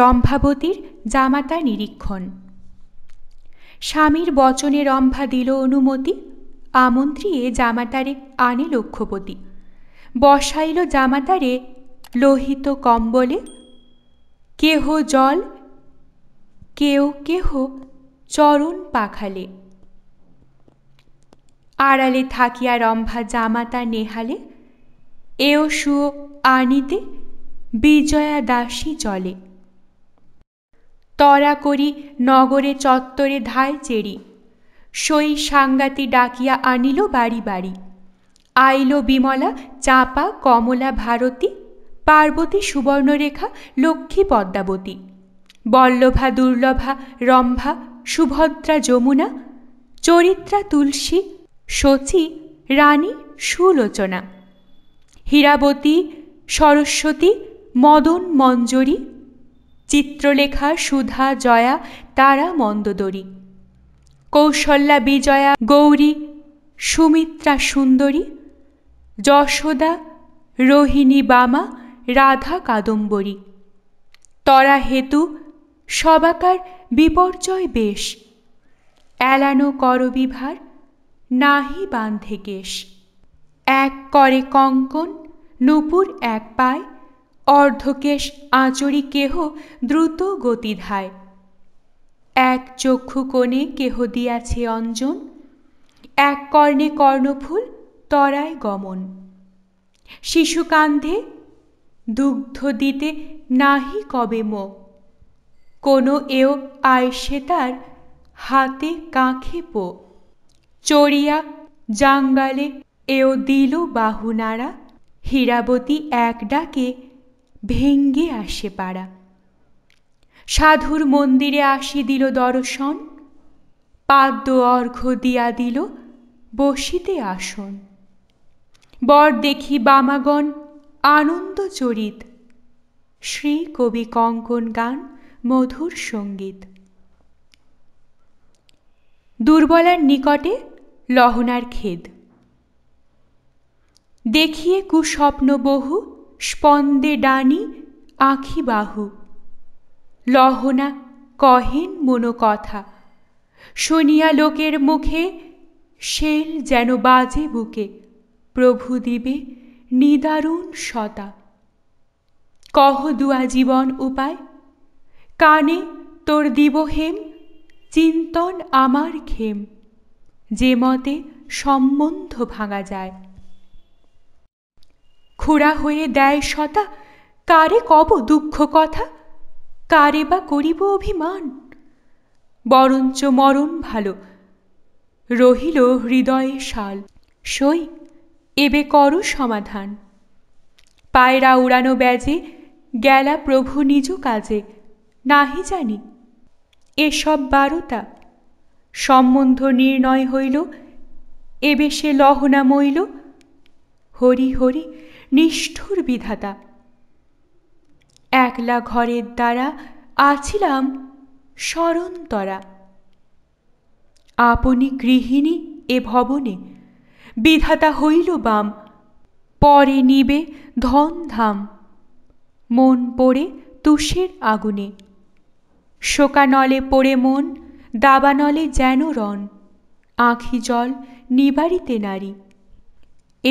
রম্ভাবতীর জামাতা নিরীক্ষণ স্বামীর বচনে রম্ভা দিল অনুমতি আমন্ত্রিয়ে জামাতারে আনে লক্ষ্যপতি বসাইল জামাতারে লোহিত কম্বলে কেহ জল কেউ কেহ চরণ পাখালে আড়ালে থাকিয়া রম্ভা জামাতা নেহালে এও সুও আনিতে বিজয়া দাসী চলে তরা করি নগরে চত্বরে ধায় চেরি সই সাংগাতি ডাকিয়া আনিল বাড়ি বাড়ি আইল বিমলা চাপা কমলা ভারতী পার্বতী সুবর্ণরেখা লক্ষ্মী পদ্মাবতী বল্লভা দুর্লভা রম্ভা সুভদ্রা যমুনা চরিত্রা তুলসী শচী রানী সুলোচনা হীরাবতী সরস্বতী মদন মঞ্জরী চিত্রলেখা সুধা জয়া তারা মন্দদরী কৌশল্যা বিজয়া গৌরী সুমিত্রা সুন্দরী যশোদা রোহিণী বামা রাধা কাদম্বরী তরা হেতু সবাকার বিপর্যয় বেশ এলানো করবিভার নাহি বান্ধে কেশ এক করে কঙ্কন নুপুর এক পায় অর্ধকেশ আঁচড়ি কেহ দ্রুত গতিধায় এক চক্ষু কোণে কেহ দিয়াছে অঞ্জন এক কর্ণে কর্ণফুল তরায় গমন শিশু কান্ধে দুগ্ধ দিতে নাহি কবে মো কোনো এও আয়সে তার হাতে কাঁখে পো চড়িয়া জাঙ্গালে এও দিল বাহুনারা হীরাবতী এক ডাকে ভেঙ্গে আসে পাড়া সাধুর মন্দিরে আসি দিল দর্শন পাদ্য অর্ঘ্য দিয়া দিল বসিতে আসন বর দেখি বামাগণ আনন্দ চরিত শ্রী কবি কঙ্কন গান মধুর সঙ্গীত দুর্বলার নিকটে লহনার খেদ দেখিয়ে কুস্বপ্ন বহু স্পন্দে ডানি আখি বাহু লহনা কহেন কথা শুনিয়া লোকের মুখে শেল যেন বাজে বুকে প্রভু দিবে নিদারুণ সতা কহ দুয়া জীবন উপায় কানে তোর দিব হেম চিন্তন আমার খেম যে মতে সম্বন্ধ ভাঙা যায় খোড়া হয়ে দেয় সতা কারে কব দুঃখ কথা কারে বা করিব অভিমান বরঞ্চ মরণ ভালো রহিল হৃদয়ে শাল সই এবে কর সমাধান পায়রা উড়ানো ব্যাজে গেলা প্রভু নিজ কাজে নাহি জানি এসব বারতা সম্বন্ধ নির্ণয় হইল এবে সে লহনা মইল হরি হরি নিষ্ঠুর বিধাতা একলা ঘরের দ্বারা আছিলাম স্মরণতরা আপনি গৃহিণী এ ভবনে বিধাতা হইল বাম পরে নিবে ধনধাম মন পড়ে তুষের আগুনে শোকানলে পড়ে মন দাবানলে যেন রণ আঁখি জল নিবারিতে নারী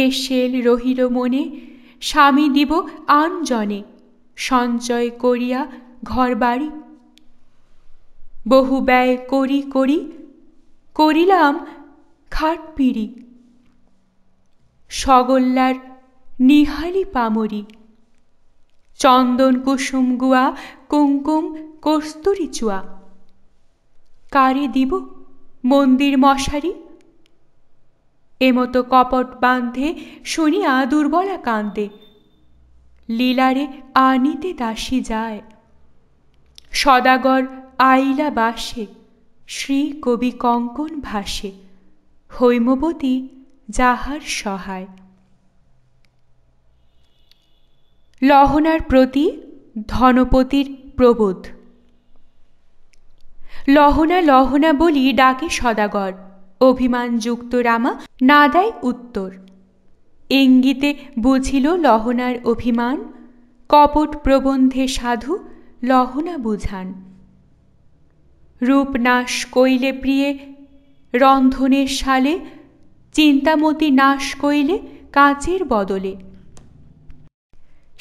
এসেল রহিল মনে স্বামী দিব আনজনে সঞ্চয় করিয়া ঘর বাড়ি বহু ব্যয় করি করি করিলাম খাটপিড়ি সগল্লার সগোল্লার নিহালি পামরি চন্দন কুসুম গুয়া কুমকুম কস্তুরি চুয়া কারে দিব মন্দির মশারি এমতো কপট বাঁধে শুনিয়া দুর্বলা কান্দে লীলারে আনিতে দাসী যায় সদাগর আইলা বাসে শ্রী কবি কঙ্কন ভাসে হৈমবতী যাহার সহায় লহনার প্রতি ধনপতির প্রবোধ লহনা লহনা বলি ডাকে সদাগর অভিমানযুক্ত রামা না দেয় উত্তর ইঙ্গিতে বুঝিল লহনার অভিমান কপট প্রবন্ধে সাধু লহনা বুঝান রূপনাশ কইলে প্রিয়ে রন্ধনের সালে চিন্তামতি নাশ কইলে কাচের বদলে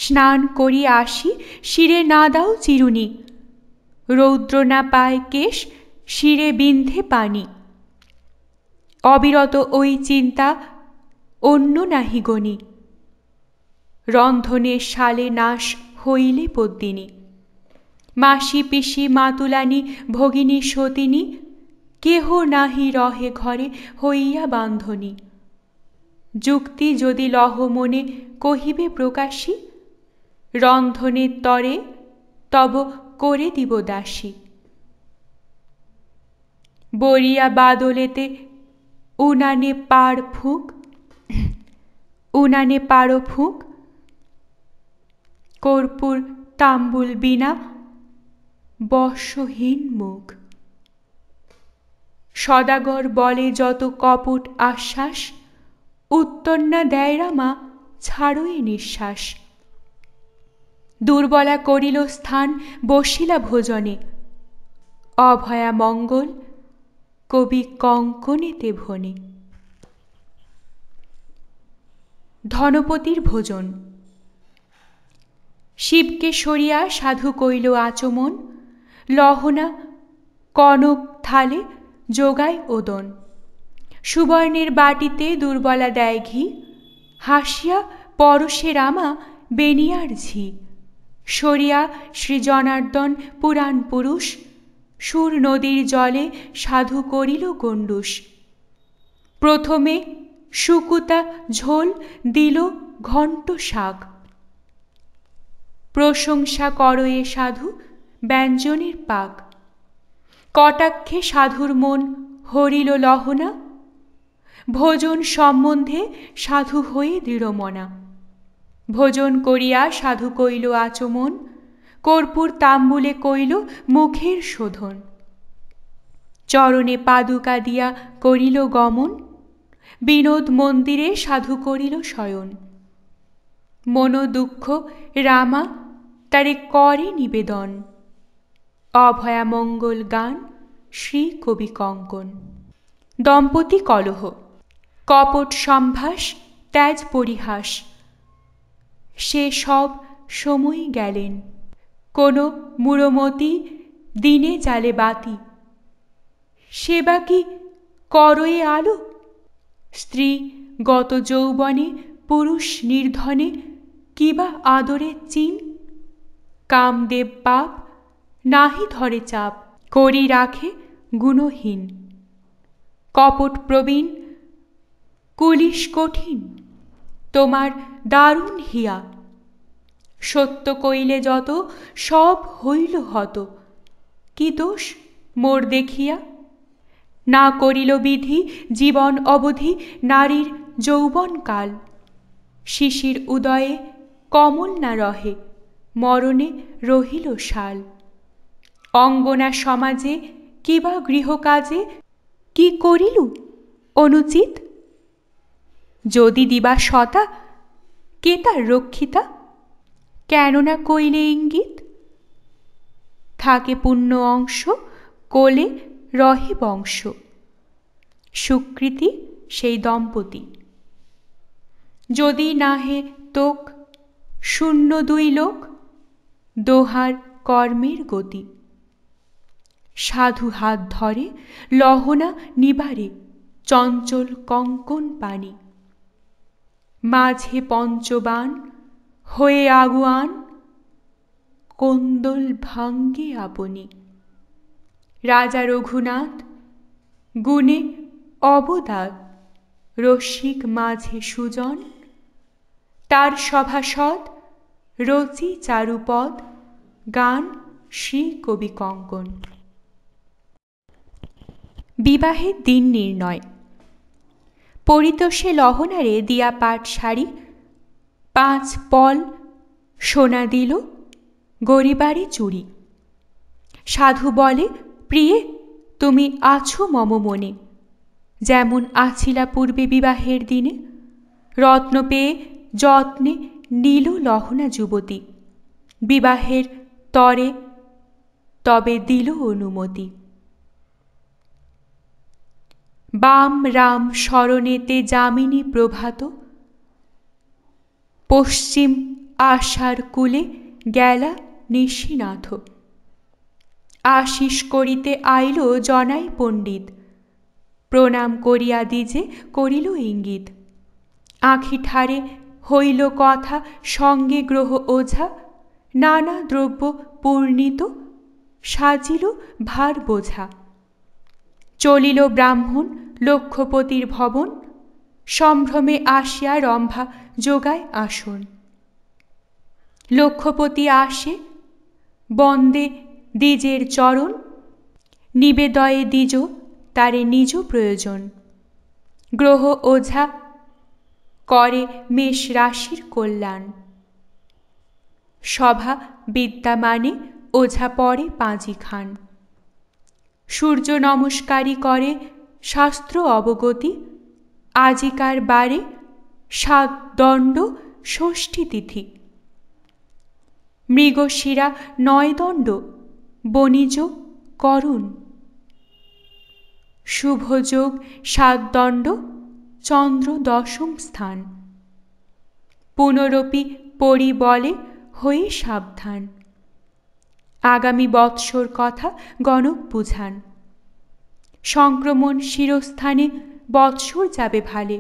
স্নান করি আসি শিরে না দাও চিরুনি রৌদ্র না পায় কেশ শিরে বিন্ধে পানি অবিরত ওই চিন্তা অন্য নাহি গণি রন্ধনে শালে নাশ হইলে পদ্মিনী মাসি পিসি মাতুলানি ভগিনী সতিনী কেহ নাহি রহে ঘরে হইয়া বান্ধনী যুক্তি যদি লহ মনে কহিবে প্রকাশী রন্ধনের তরে তব করে দিব দাসী বরিয়া বাদলেতে উনানে পার ফুঁক উনানে পারো ফুঁক কর্পূর তাম্বুল বিনা বর্ষহীন মুখ সদাগর বলে যত কপট আশ্বাস উত্তর না দেয় রামা ছাড়ুই নিঃশ্বাস দুর্বলা করিল স্থান বসিলা ভোজনে অভয়া মঙ্গল কবি কঙ্কনেতে ভনে ধনপতির ভোজন শিবকে সরিয়া সাধু কইল আচমন লহনা কনক থালে যোগায় ওদন সুবর্ণের বাটিতে দুর্বলা দেয় ঘি হাসিয়া পরশে রামা বেনিয়ার ঝি সরিয়া শ্রীজনার্দন পুরাণ পুরুষ সুর নদীর জলে সাধু করিল গণ্ডুস প্রথমে শুকুতা ঝোল দিল ঘণ্ট শাক প্রশংসা করো এ সাধু ব্যঞ্জনের পাক কটাক্ষে সাধুর মন হরিল লহনা ভোজন সম্বন্ধে সাধু হয়ে দৃঢ়মনা ভোজন করিয়া সাধু কইল আচমন কর্পূর তাম্বুলে কইল মুখের শোধন চরণে পাদুকা দিয়া করিল গমন বিনোদ মন্দিরে সাধু করিল শয়ন মনো দুঃখ রামা তারে করে নিবেদন অভয়ামঙ্গল গান শ্রী কবি কঙ্কন দম্পতি কলহ কপট সম্ভাস ত্যাজ পরিহাস সে সব সময় গেলেন কোনো মুরমতি দিনে জালে বাতি সেবা কি করয়ে আলো স্ত্রী গত যৌবনে পুরুষ নির্ধনে কিবা আদরের চিন কামদেব পাপ নাহি ধরে চাপ করি রাখে গুণহীন কপট প্রবীণ কুলিশ কঠিন তোমার দারুণ হিয়া সত্য কইলে যত সব হইল হত কি দোষ মোর দেখিয়া না করিল বিধি জীবন অবধি নারীর যৌবনকাল শিশির উদয়ে কমল না রহে মরণে রহিল শাল অঙ্গনা সমাজে কিবা গৃহকাজে কি করিল অনুচিত যদি দিবা সতা কে তার রক্ষিতা কেননা কইলে ইঙ্গিত থাকে পুণ্য অংশ কোলে রহে বংশ সুকৃতি সেই দম্পতি যদি নাহে তোক শূন্য দুই লোক দোহার কর্মের গতি সাধু হাত ধরে লহনা নিবারে চঞ্চল কঙ্কন পানি মাঝে পঞ্চবান হয়ে আগুয়ান কন্দল ভাঙ্গে আপনি রাজা রঘুনাথ গুণে অবদাগ রসিক মাঝে সুজন তার সভাসদ রচি চারুপদ গান শ্রী কবি কঙ্কন বিবাহের দিন নির্ণয় পরিতোষে লহনারে দিয়া পাট শাড়ি পাঁচ পল সোনা দিল গরিবারি চুরি সাধু বলে প্রিয়ে তুমি আছো মম মনে যেমন আছিলা পূর্বে বিবাহের দিনে রত্ন পেয়ে যত্নে নীল লহনা যুবতী বিবাহের তরে তবে দিল অনুমতি বাম রাম স্মরণেতে যামিনী প্রভাত পশ্চিম আশার কুলে গেলা নিশিনাথ আশিস করিতে আইল জনাই পণ্ডিত প্রণাম করিয়া দিজে করিল ইঙ্গিত আঁখি ঠারে হইল কথা সঙ্গে গ্রহ ওঝা নানা দ্রব্য পূর্ণিত সাজিল ভার বোঝা চলিল ব্রাহ্মণ লক্ষপতির ভবন সম্ভ্রমে আসিয়া রম্ভা যোগায় আসন লক্ষপতি আসে বন্দে দ্বিজের চরণ নিবেদয়ে দ্বিজ তারে নিজ প্রয়োজন গ্রহ ওঝা করে মেষ রাশির কল্যাণ সভা বিদ্যা মানে ওঝা পরে পাঁজি খান সূর্য নমস্কারী করে শাস্ত্র অবগতি আজিকার বারে সাত দণ্ড ষষ্ঠী তিথি মৃগশিরা নয় দণ্ড বণিজ করুণ শুভযোগ সাত দণ্ড চন্দ্র দশম স্থান পুনরপি পরি বলে হয়ে সাবধান আগামী বৎসর কথা গণক বুঝান সংক্রমণ শিরস্থানে বৎসর যাবে ভালে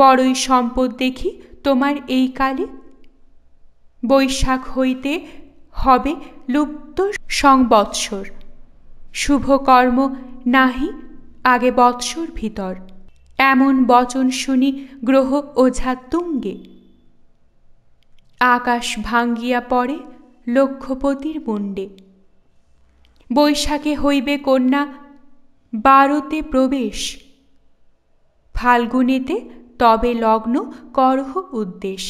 বড়ই সম্পদ দেখি তোমার এই কালে বৈশাখ হইতে হবে লুপ্ত সংবৎসর শুভকর্ম নাহি আগে বৎসর ভিতর এমন বচন শুনি গ্রহ ওঝা তুঙ্গে আকাশ ভাঙ্গিয়া পড়ে লক্ষপতির বন্ডে বৈশাখে হইবে কন্যা বারোতে প্রবেশ ফাল্গুনেতে তবে লগ্ন করহ উদ্দেশ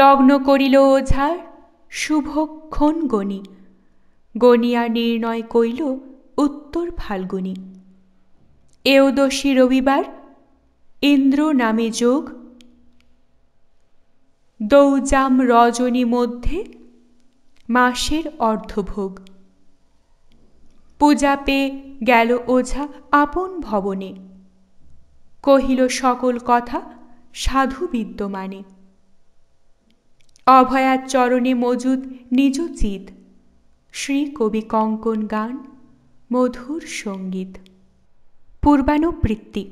লগ্ন করিল ওঝার শুভক্ষণ গণি গণিয়া নির্ণয় কইল উত্তর ফাল্গুনি এওদশী রবিবার ইন্দ্র নামে যোগ দৌজাম রজনী মধ্যে মাসের অর্ধভোগ পূজা পেয়ে গেল ওঝা আপন ভবনে কহিল সকল কথা সাধু বিদ্যমানে অভয়ার চরণে মজুদ নিজ চিত শ্রী কবি কঙ্কন গান মধুর সঙ্গীত পূর্বানুবৃত্তি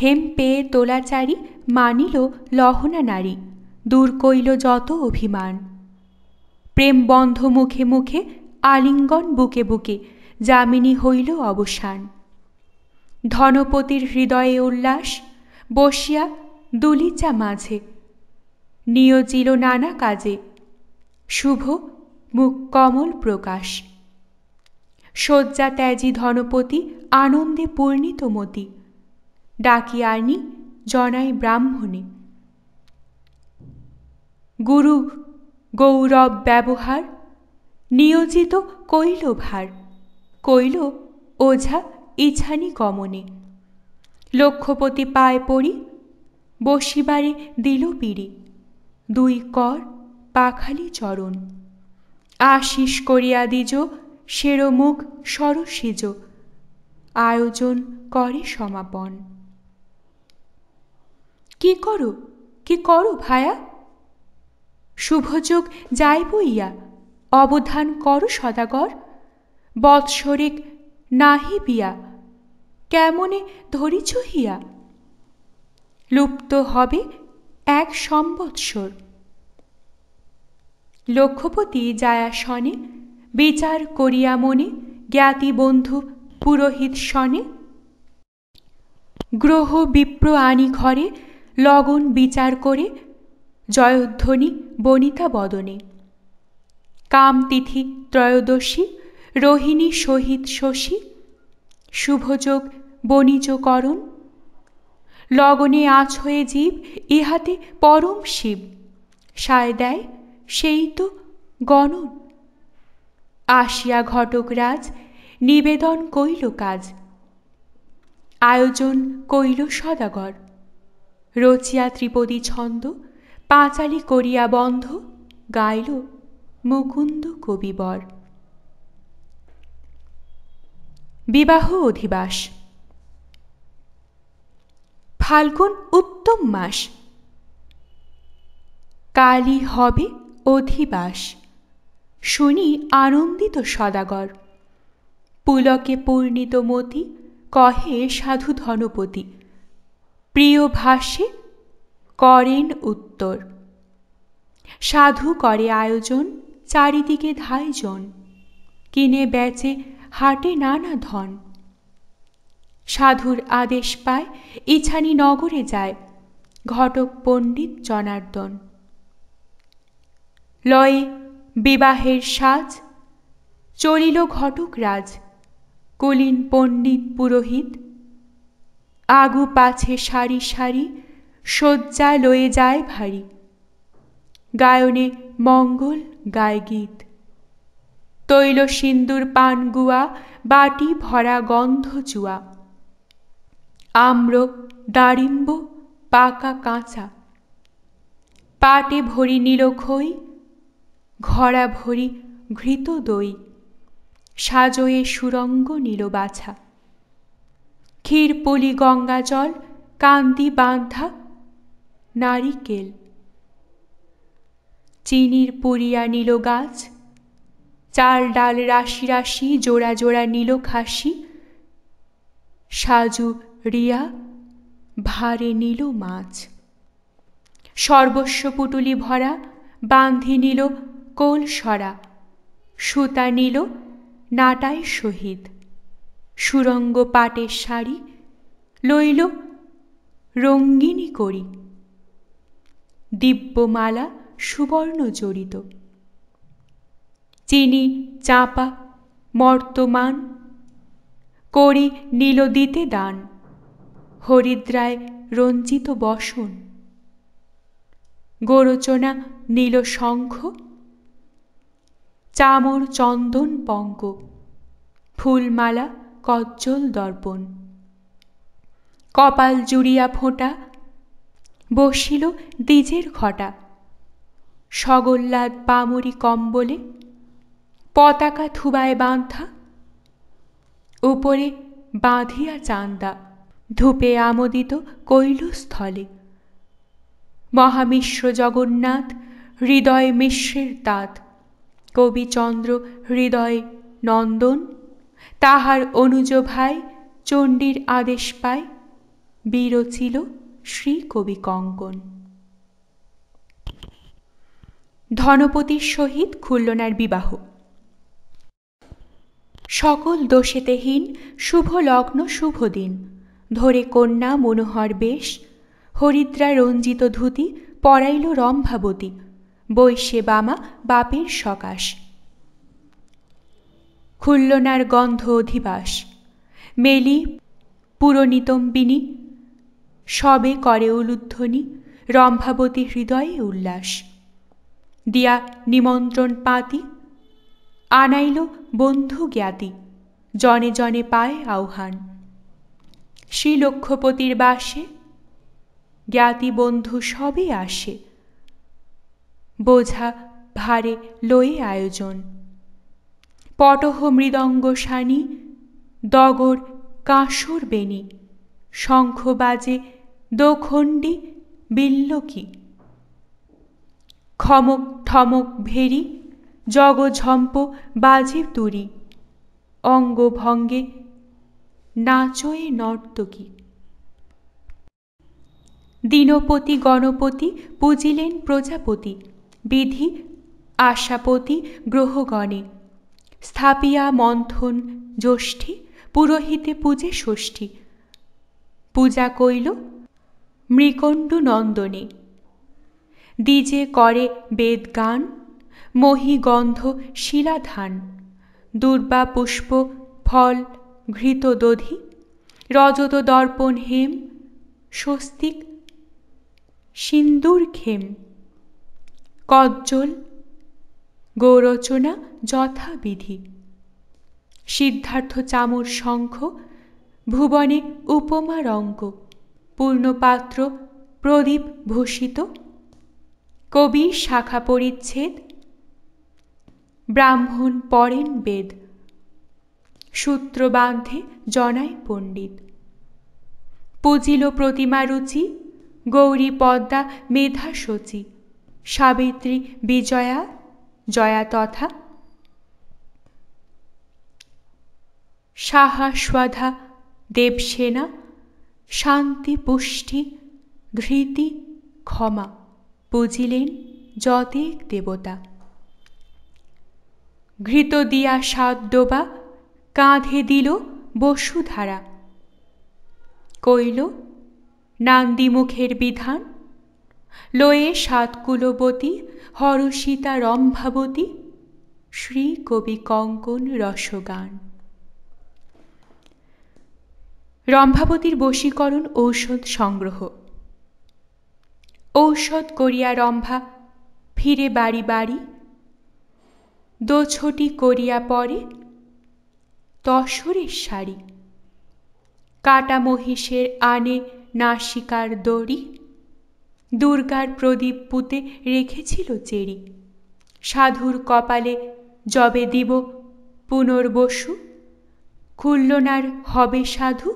হেম পেয়ে তোলাচারী মানিল লহনা নারী দূর কইল যত অভিমান প্রেম বন্ধ মুখে মুখে আলিঙ্গন বুকে বুকে যামিনী হইল অবসান ধনপতির হৃদয়ে উল্লাস বসিয়া দুলিচা মাঝে নিয়োজিল নানা কাজে শুভ মুখ কমল প্রকাশ শয্যা ত্যাজি ধনপতি আনন্দে পূর্ণিত মতি ডাকিয়ানি জনাই ব্রাহ্মণে গুরু গৌরব ব্যবহার নিয়োজিত কৈল ভার কৈল ওঝা ইছানি গমনে লক্ষপতি পায় পড়ি বসিবারে দিল পিড়ি দুই কর পাখালি চরণ আশিস করিয়া দিজ সেরমুখ সরসিজ আয়োজন করে সমাপন কি করো কি করো ভায়া শুভযোগ যাই বইয়া অবধান কর সদাগর বৎসরিক নাহি বিয়া কেমনে ধরিছ হিয়া লুপ্ত হবে এক সম্বৎসর লক্ষপতি যায়া শনে বিচার করিয়া মনে জ্ঞাতি বন্ধু পুরোহিত সনে গ্রহ বিপ্র আনি ঘরে লগন বিচার করে জয়ধ্বনি বনিতা বদনে কামতিথি ত্রয়োদশী রোহিণী সহিত শশী শুভযোগ বণিজকরণ লগনে আজ হয়ে জীব ইহাতে পরম শিব সায় দেয় সেই তো গণন আসিয়া ঘটকরাজ নিবেদন কইল কাজ আয়োজন কইল সদাগর রচিয়া ত্রিপদী ছন্দ পাঁচালি করিয়া বন্ধ গাইল মুকুন্দ কবিবর বিবাহ অধিবাস ফাল্গুন উত্তম মাস কালি হবে অধিবাস শুনি আনন্দিত সদাগর পুলকে পূর্ণিত মতি কহে সাধু ধনপতি প্রিয় ভাষে করেন উত্তর সাধু করে আয়োজন চারিদিকে ধাইজন কিনে বেচে হাটে নানা ধন সাধুর আদেশ পায় ইছানি নগরে যায় ঘটক পণ্ডিত জনার্দন লয়ে বিবাহের সাজ চলিল ঘটক রাজ কলিন পণ্ডিত পুরোহিত আগু পাছে সারি সারি শয্যা লয়ে যায় ভারী গায়নে মঙ্গল গায় গীত তৈল সিন্দুর পানগুয়া বাটি ভরা গন্ধ চুয়া আম্র দারিম্ব পাকা কাঁচা পাটে ভরি নীল খই ঘরা ভরি ঘৃত দই সাজয়ে সুরঙ্গ নীল বাছা ক্ষীরপলি গঙ্গাজল কান্দি বাঁধা নারিকেল চিনির পুরিয়া নীল গাছ চাল ডাল রাশি রাশি জোড়া জোড়া নীল খাসি সাজু রিয়া ভারে নীল মাছ সর্বস্ব পুটুলি ভরা বান্ধি নিল কোল সরা সুতা নিল নাটাই শহীদ সুরঙ্গ পাটের শাড়ি লইল রঙ্গিনী করি দিব্যমালা সুবর্ণ জড়িত চিনি চাপা মর্তমান করি নীল দিতে দান হরিদ্রায় রঞ্জিত বসন গোরচনা নীল শঙ্খ চামর চন্দন পঙ্গ ফুলমালা কজ্জল দর্পণ কপাল জুড়িয়া ফোঁটা বসিল দ্বিজের ঘটা সগোল্লাদ পামরি কম্বলে পতাকা থুবায় বাঁধা উপরে বাঁধিয়া চান্দা ধূপে আমোদিত কৈলস্থলে মহামিশ্র জগন্নাথ হৃদয় মিশ্রের তাঁত কবিচন্দ্র হৃদয় নন্দন তাহার অনুজ ভাই চণ্ডীর আদেশ পায় বিরচিল শ্রী কবি কঙ্কন ধনপতির সহিত খুল্লনার বিবাহ সকল দোষেতেহীন শুভ লগ্ন শুভ দিন ধরে কন্যা মনোহর বেশ হরিদ্রা রঞ্জিত ধুতি পরাইল রম্ভাবতী বৈশে বামা বাপের সকাশ খুল্লনার গন্ধ অধিবাস মেলি পুরনিতম্বিনী সবে করে উলুধ্বনি রম্ভাবতী হৃদয়ে উল্লাস দিয়া নিমন্ত্রণ পাতি আনাইল বন্ধু জ্ঞাতি জনে জনে পায় আহ্বান শ্রী বাসে জ্ঞাতি বন্ধু সবে আসে বোঝা ভারে লয়ে আয়োজন পটহ মৃদঙ্গ সানি দগর কাঁসর বেনি শঙ্খ বাজে দোখণ্ডি বিল্লকি খমক ঠমক ভেরি জগঝম্প বাজি তুরি অঙ্গভঙ্গে নাচয়ে নর্তকী দীনপতি গণপতি পুজিলেন প্রজাপতি বিধি আশাপতি গ্রহগণে স্থাপিয়া মন্থন জ্যোষ্ঠী পুরোহিতে পূজে ষষ্ঠী পূজা কইল মৃকণ্ডু নন্দনে দিজে করে বেদগান মহিগন্ধ শিলাধান দুর্বা পুষ্প ফল ঘৃত দধি রজত দর্পণ হেম স্বস্তিক সিন্দুর খেম কজ্জল গৌরচনা যথাবিধি সিদ্ধার্থ চামর শঙ্খ ভুবনে উপমারঙ্গ পূর্ণপাত্র প্রদীপ ভূষিত কবি শাখা পরিচ্ছেদ ব্রাহ্মণ পড়েন বেদ সূত্র বাঁধে জনায় পণ্ডিত পুজিল প্রতিমা রুচি গৌরী পদ্মা মেধা সচি সাবিত্রী বিজয়া জয়া তথা সাহা সাধা দেবসেনা শান্তি পুষ্টি ধৃতি ক্ষমা পুজিলেন যতেক দেবতা ঘৃত দিয়া সাত ডোবা কাঁধে দিল বসুধারা কইল নান্দি মুখের বিধান লয়ে সাত কুলবতী হরসীতা রম্ভাবতী শ্রী কবি কঙ্কন রসগান রম্ভাবতীর বশীকরণ ঔষধ সংগ্রহ ঔষধ করিয়া রম্ভা ফিরে বাড়ি বাড়ি দোছটি করিয়া পরে তসরের শাড়ি কাটা মহিষের আনে নাসিকার দড়ি দুর্গার প্রদীপ পুঁতে রেখেছিল চেরি সাধুর কপালে জবে দিব পুনর্বসু খুল্লনার হবে সাধু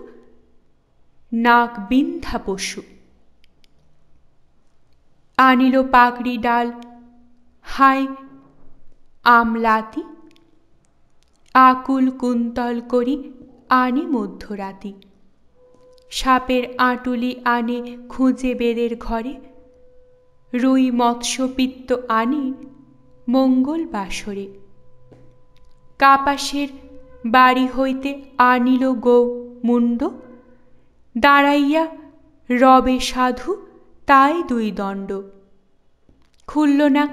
নাক বিন্ধা পশু আনিল পাগড়ি ডাল হায় আমলাতি আকুল কুন্তল করি আনে মধ্যরাতি সাপের আঁটুলি আনে খুঁজে বেদের ঘরে রুই মৎস্যপিত্ত আনে মঙ্গল বাসরে কাপাসের বাড়ি হইতে আনিল গো মুণ্ড দাঁড়াইয়া রবে সাধু তাই দুই দণ্ড খুলল না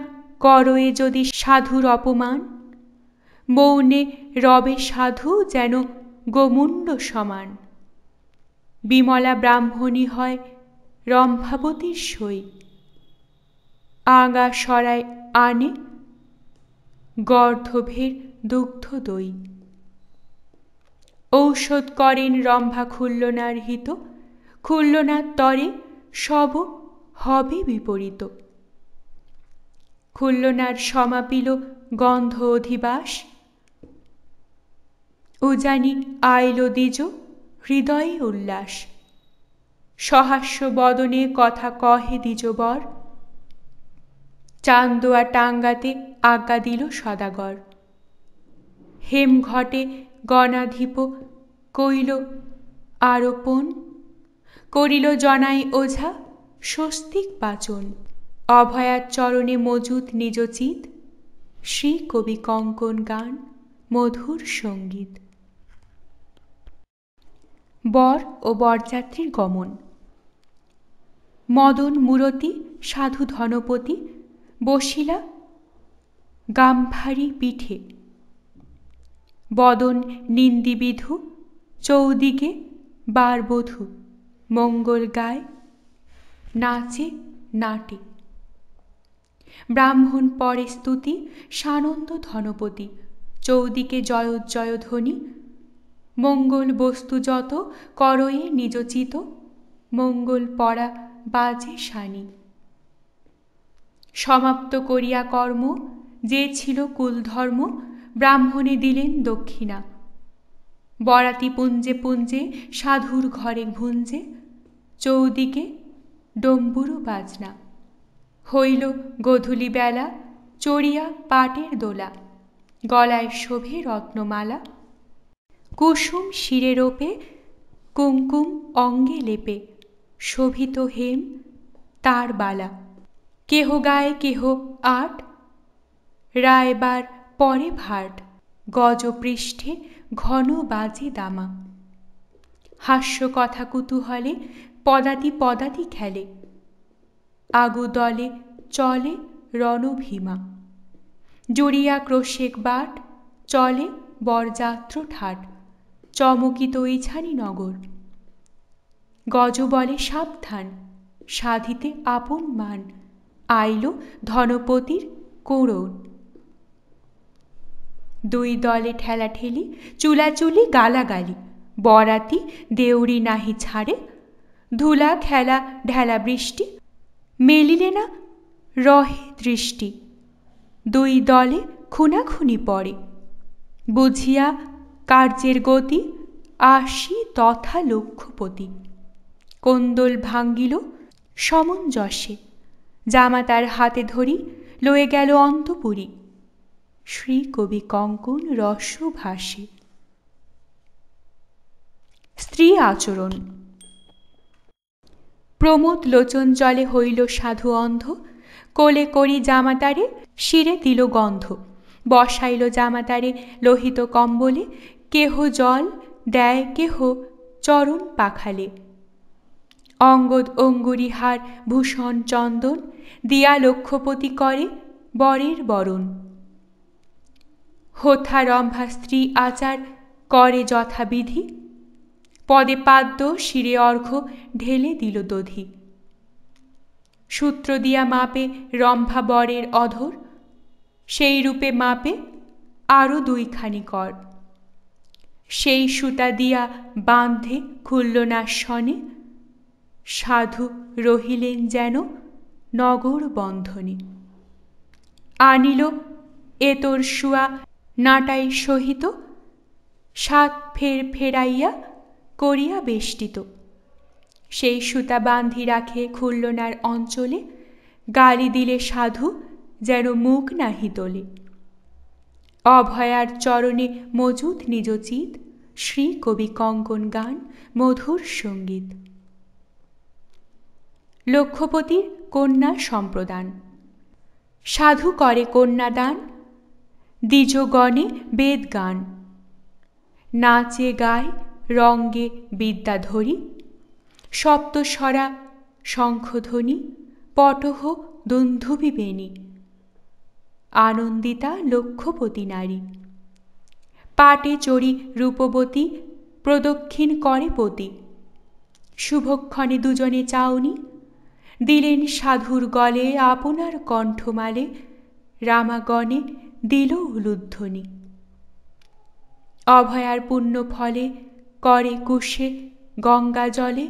করয়ে যদি সাধুর অপমান বৌনে রবে সাধু যেন গোমুণ্ড সমান বিমলা ব্রাহ্মণী হয় রম্ভাবতীর সই আগা সরায় আনে গর্ধভের দুগ্ধ দই ঔষধ করেন রম্ভা খুল্লনার হিত খুল্লনার তরে সব হবে বিপরীত খুল্লনার সমাপিল গন্ধ অধিবাস উজানি আইল দ্বিজ হৃদয়ে উল্লাস সহাস্য বদনে কথা কহে বর চান্দোয়া টাঙ্গাতে আজ্ঞা দিল সদাগর হেমঘটে গণাধিপ কইল আরোপণ করিল জনাই ওঝা স্বস্তিক বাচন অভয়ার চরণে মজুত নিজচিত শ্রী কবি কঙ্কন গান মধুর সঙ্গীত বর ও বরযাত্রীর গমন মদন মুরতি সাধু ধনপতি বসিলা গাম্ভারী পিঠে বদন নিন্দিবিধু চৌদিকে বারবধূ মঙ্গল গায় নাচে নাটে ব্রাহ্মণ পরে স্তুতি সানন্দ ধনপতি চৌদিকে জয়োজ্জয় ধ্বনি মঙ্গল বস্তু যত করয়ে নিজচিত মঙ্গল পরা বাজে সানি সমাপ্ত করিয়া কর্ম যে ছিল কুলধর্ম ব্রাহ্মণে দিলেন দক্ষিণা বরাতি পুঞ্জে পুঞ্জে সাধুর ঘরে ভুঞ্জে চৌদিকে ডম্বুরু বাজনা হইল গধূলিবেলা চড়িয়া পাটের দোলা গলায় শোভে রত্নমালা কুসুম শিরে রোপে কুমকুম অঙ্গে লেপে শোভিত হেম তার বালা কেহ গায়ে কেহ আট রায়বার পরে ভাট গজপৃষ্ঠে ঘন বাজে দামা হাস্য কথা কুতূহলে পদাতি পদাতি খেলে আগুদলে চলে রণভীমা জড়িয়া ক্রোশেক বাট চলে বরযাত্র ঠাট চমকিত ইছানি নগর গজ বলে সাবধান সাধিতে আপন মান আইল ধনপতির করুণ দুই দলে ঠেলাঠেলি চুলাচুলি গালাগালি বরাতি দেউরি নাহি ছাড়ে ধুলা খেলা ঢেলা বৃষ্টি মেলিলে না রহে দৃষ্টি দুই দলে খুনাখুনি পড়ে বুঝিয়া কার্যের গতি আসি তথা লক্ষ্যপতি কন্দল ভাঙ্গিল সমঞ্জসে জামাতার হাতে ধরি লয়ে গেল অন্তপুরি শ্রী কবি কঙ্কন ভাসে স্ত্রী আচরণ প্রমোদ লোচন জলে হইল সাধু অন্ধ কোলে করি জামাতারে শিরে দিল গন্ধ বসাইল জামাতারে লোহিত কম্বলে কেহ জল দেয় কেহ চরণ পাখালে অঙ্গদ অঙ্গুরিহার ভূষণ চন্দন দিয়া লক্ষপতি করে বরের বরণ হোথা রম্ভা স্ত্রী আচার করে যথাবিধি পদে পাদ্য শিরে অর্ঘ ঢেলে দিল দধি সূত্র দিয়া মাপে রম্ভা বরের অধর সেই রূপে মাপে আরও দুইখানি কর সেই সুতা দিয়া বাঁধে খুলল না শনে সাধু রহিলেন যেন নগর বন্ধনে আনিল এতর শুয়া নাটাই সহিত সাত ফের ফেরাইয়া করিয়া বেষ্টিত সেই সুতা বান্ধি রাখে খুল্লনার অঞ্চলে গালি দিলে সাধু যেন মুখ নাহি তোলে অভয়ার চরণে নিজ চিত শ্রী কবি কঙ্কন গান মধুর সঙ্গীত লক্ষ্যপতির কন্যা সম্প্রদান সাধু করে কন্যাদান দ্বিজগণে বেদ গান নাচে গায় রঙ্গে বিদ্যাধরী সপ্তস্বরা শঙ্খধ্বনি পটহ বেণী আনন্দিতা লক্ষ্যপতি নারী পাটে চড়ি রূপবতী প্রদক্ষিণ করে পতি শুভক্ষণে দুজনে চাউনি দিলেন সাধুর গলে আপনার কণ্ঠমালে রামাগণে দিল উলুধ্বনি অভয়ার পুণ্য ফলে করে কুশে গঙ্গা জলে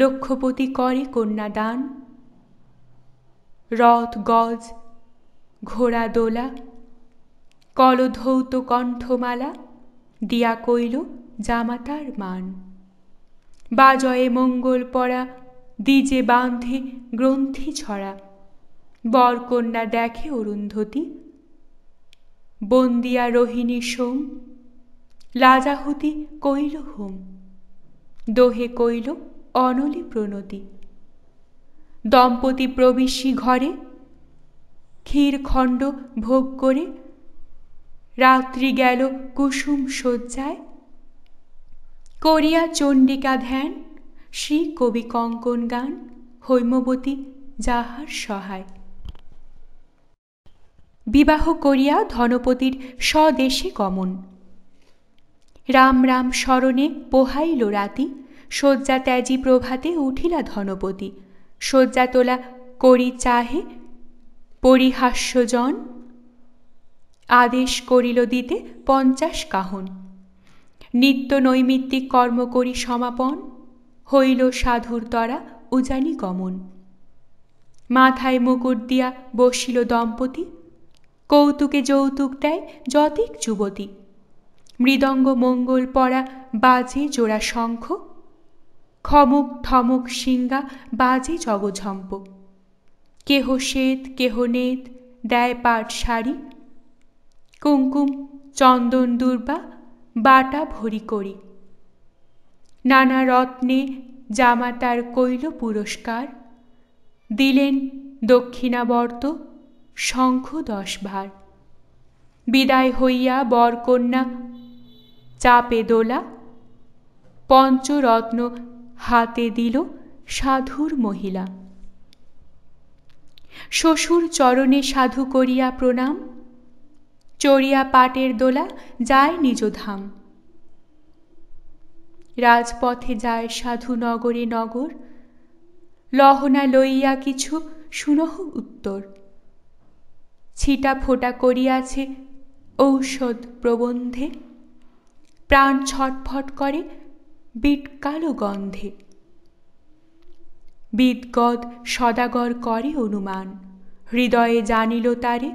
লক্ষপতি করে কন্যাদান রথ গজ ঘোড়া দোলা কলধৌত কণ্ঠমালা দিয়া কইল জামাতার মান বাজয়ে মঙ্গল পরা দিজে বাঁধে গ্রন্থি ছড়া বরকন্যা দেখে অরুন্ধতী বন্দিয়া রোহিণী সোম লাজাহুতি কৈল হুম দোহে কৈল অনলি প্রণতি দম্পতি প্রবেশী ঘরে ক্ষীরখণ্ড ভোগ করে রাত্রি গেল কুসুম শয্যায় করিয়া চণ্ডিকা ধ্যান শ্রী কবি কঙ্কন গান হৈমবতী যাহার সহায় বিবাহ করিয়া ধনপতির স্বদেশে গমন রাম রাম স্মরণে পোহাইল রাতি শয্যা ত্যাজি প্রভাতে উঠিলা ধনপতি শয্যা তোলা করি চাহে পরিহাস্যজন আদেশ করিল দিতে পঞ্চাশ কাহন নিত্য নৈমিত্তিক কর্ম করি সমাপন হইল সাধুর তরা উজানি গমন মাথায় মুকুট দিয়া বসিল দম্পতি কৌতুকে যৌতুক দেয় যতিক যুবতী মৃদঙ্গ মঙ্গল পরা বাজে জোড়া শঙ্খ খমক ঠমক শিঙ্গা বাজে জগঝম্প কেহ শ্বেত কেহ নেত দেয় পাট শাড়ি কুঙ্কুম চন্দন দুর্বা বাটা ভরি করি নানা রত্নে জামাতার কৈল পুরস্কার দিলেন দক্ষিণাবর্ত শঙ্খ দশ ভার বিদায় হইয়া বরকন্যা চাপে দোলা পঞ্চরত্ন হাতে দিল সাধুর মহিলা শ্বশুর চরণে সাধু করিয়া প্রণাম চড়িয়া পাটের দোলা যায় নিজ ধাম রাজপথে যায় সাধু নগরে নগর লহনা লইয়া কিছু সুনহ উত্তর ছিটা ফোটা করিয়াছে ঔষধ প্রবন্ধে প্রাণ ছটফট করে বিট কালো গন্ধে বিদগদ সদাগর করে অনুমান হৃদয়ে জানিল তারে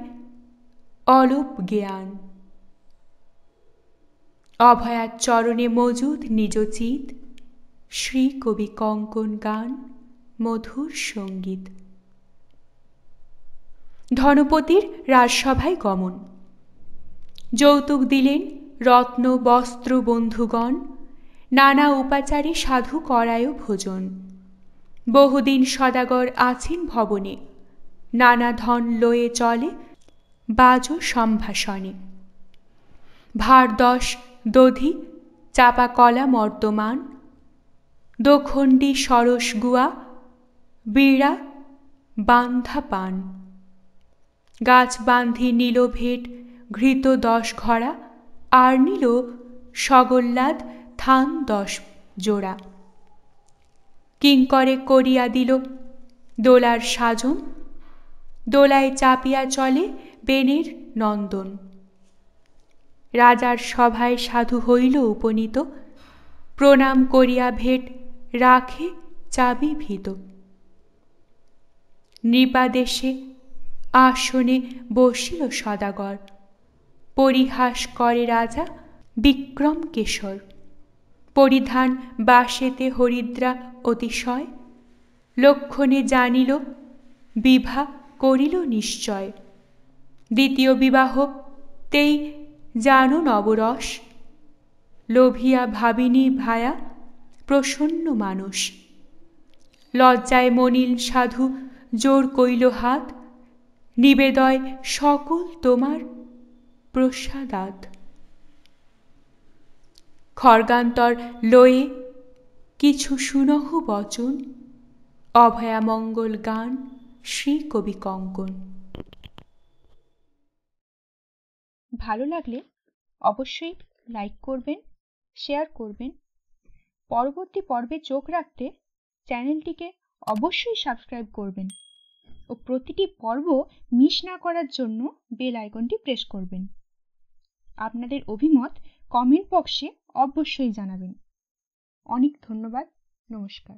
অলোপ জ্ঞান অভয়ার চরণে মজুদ চিত শ্রী কবি কঙ্কন গান মধুর সঙ্গীত ধনপতির রাজসভায় গমন যৌতুক দিলেন রত্ন বস্ত্র বন্ধুগণ নানা উপাচারে সাধু করায় ভোজন বহুদিন সদাগর আছেন ভবনে নানা ধন লয়ে চলে বাজো সম্ভাষণে ভারদশ দধি চাপা কলা মর্তমান দোখণ্ডী সরস গুয়া বীড়া বান্ধা পান গাছ বান্ধি নীলভেট ঘৃত দশ ঘড়া আর নিল সগোল্লাদ থান দশ জোড়া কিঙ্করে করিয়া দিল দোলার সাজন দোলায় চাপিয়া চলে বেনের নন্দন রাজার সভায় সাধু হইল উপনীত প্রণাম করিয়া ভেট রাখে চাবি ভীত নৃপাদেশে আসনে বসিল সদাগর পরিহাস করে রাজা বিক্রম কেশর পরিধান বাসেতে হরিদ্রা অতিশয় লক্ষণে জানিল বিভা করিল নিশ্চয় দ্বিতীয় বিবাহ তেই জানো নবরস লোভিয়া ভাবিনী ভায়া প্রসন্ন মানুষ লজ্জায় মনিল সাধু জোর কইল হাত নিবেদয় সকল তোমার প্রসাদাত খর্গান্তর লয়ে কিছু সুনহ বচন অভয়ামঙ্গল গান শ্রী কবি কঙ্কন ভালো লাগলে অবশ্যই লাইক করবেন শেয়ার করবেন পরবর্তী পর্বে চোখ রাখতে চ্যানেলটিকে অবশ্যই সাবস্ক্রাইব করবেন ও প্রতিটি পর্ব মিস না করার জন্য বেল আইকনটি প্রেস করবেন আপনাদের অভিমত কমেন্ট বক্সে অবশ্যই জানাবেন অনেক ধন্যবাদ নমস্কার